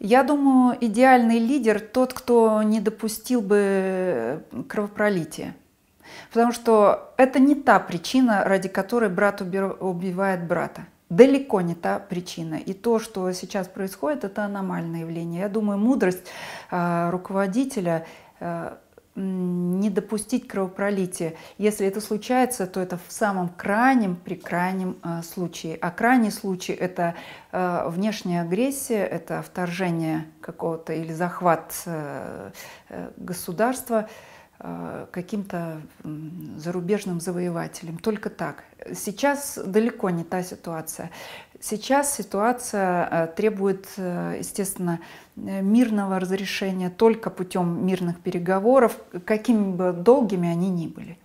Я думаю, идеальный лидер тот, кто не допустил бы э, кровопролития. Потому что это не та причина, ради которой брат убивает брата. Далеко не та причина. И то, что сейчас происходит, это аномальное явление. Я думаю, мудрость э, руководителя э, не допустить кровопролития. Если это случается, то это в самом крайнем, при крайнем э, случае. А крайний случай – это э, внешняя агрессия, это вторжение какого-то или захват э, э государства э, каким-то зарубежным завоевателем. Только так. Сейчас далеко не та ситуация. Сейчас ситуация э, требует, э, естественно, э, мирного разрешения только путем мирных переговоров, какими бы долгими они ни были.